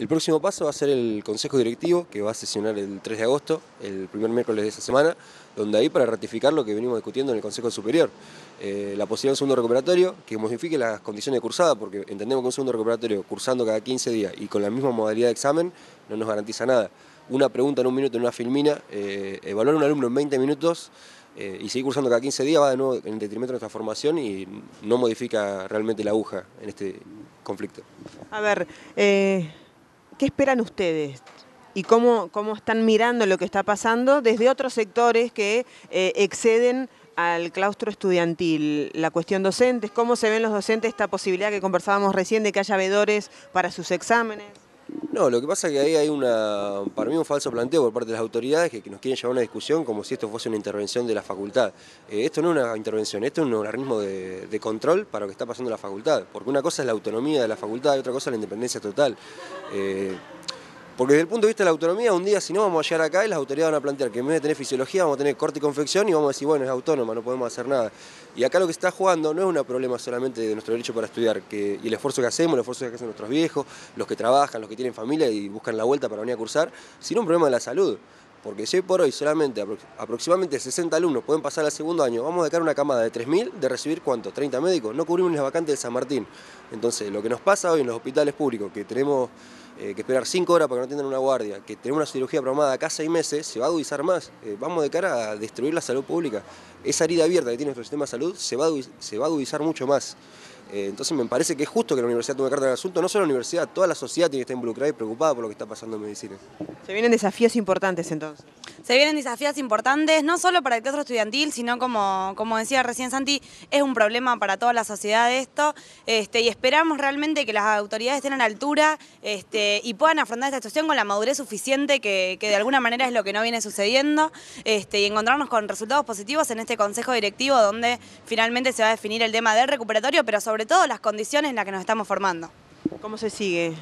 El próximo paso va a ser el Consejo Directivo, que va a sesionar el 3 de agosto, el primer miércoles de esa semana, donde ahí para ratificar lo que venimos discutiendo en el Consejo Superior, eh, la posibilidad de un segundo recuperatorio que modifique las condiciones de cursada, porque entendemos que un segundo recuperatorio cursando cada 15 días y con la misma modalidad de examen no nos garantiza nada. Una pregunta en un minuto en una filmina, eh, evaluar a un alumno en 20 minutos eh, y seguir cursando cada 15 días va de nuevo en detrimento de nuestra formación y no modifica realmente la aguja en este conflicto. A ver, ¿Qué esperan ustedes? ¿Y cómo, cómo están mirando lo que está pasando desde otros sectores que eh, exceden al claustro estudiantil? La cuestión docentes, ¿cómo se ven los docentes esta posibilidad que conversábamos recién de que haya vedores para sus exámenes? No, lo que pasa es que ahí hay una, para mí un falso planteo por parte de las autoridades que nos quieren llevar a una discusión como si esto fuese una intervención de la facultad. Eh, esto no es una intervención, esto es un organismo de, control para lo que está pasando en la facultad, porque una cosa es la autonomía de la facultad y otra cosa es la independencia total. Eh, porque desde el punto de vista de la autonomía, un día si no vamos a llegar acá y las autoridades van a plantear que en vez de tener fisiología vamos a tener corte y confección y vamos a decir, bueno, es autónoma, no podemos hacer nada. Y acá lo que está jugando no es un problema solamente de nuestro derecho para estudiar, que, y el esfuerzo que hacemos, el esfuerzo que hacen nuestros viejos, los que trabajan, los que tienen familia y buscan la vuelta para venir a cursar, sino un problema de la salud. Porque si hoy por hoy solamente aproximadamente 60 alumnos pueden pasar al segundo año, vamos a dejar una camada de 3.000 de recibir cuánto, 30 médicos, no cubrimos las vacantes de San Martín. Entonces, lo que nos pasa hoy en los hospitales públicos, que tenemos eh, que esperar cinco horas para que no tengan una guardia, que tener una cirugía programada casa seis meses, se va a agudizar más. Eh, vamos de cara a destruir la salud pública. Esa herida abierta que tiene nuestro sistema de salud se va a, se va a agudizar mucho más. Eh, entonces me parece que es justo que la universidad tome carta en el asunto, no solo la universidad, toda la sociedad tiene que estar involucrada y preocupada por lo que está pasando en medicina. Se vienen desafíos importantes entonces se vienen desafíos importantes, no solo para el teatro estudiantil, sino como, como decía recién Santi, es un problema para toda la sociedad esto, este, y esperamos realmente que las autoridades estén a la altura este, y puedan afrontar esta situación con la madurez suficiente, que, de alguna manera es lo que no viene sucediendo, este, y encontrarnos con resultados positivos en este consejo directivo donde finalmente se va a definir el tema del recuperatorio, pero sobre todo las condiciones en las que nos estamos formando. ¿Cómo se sigue?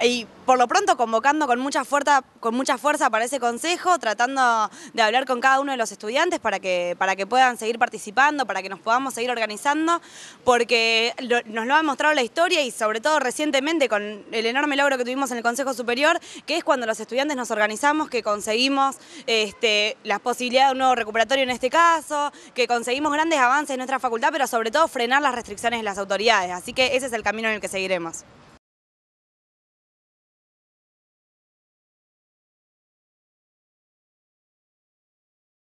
Y por lo pronto convocando con mucha fuerza, con fuerza para ese consejo, tratando de hablar con cada uno de los estudiantes para que, puedan seguir participando, para que nos podamos seguir organizando, porque nos lo ha mostrado la historia y sobre todo recientemente con el enorme logro que tuvimos en el Consejo Superior, que es cuando los estudiantes nos organizamos, que conseguimos este, las posibilidades de un nuevo recuperatorio en este caso, que conseguimos grandes avances en nuestra facultad, pero sobre todo frenar las restricciones de las autoridades. Así que ese es el camino en el que seguiremos.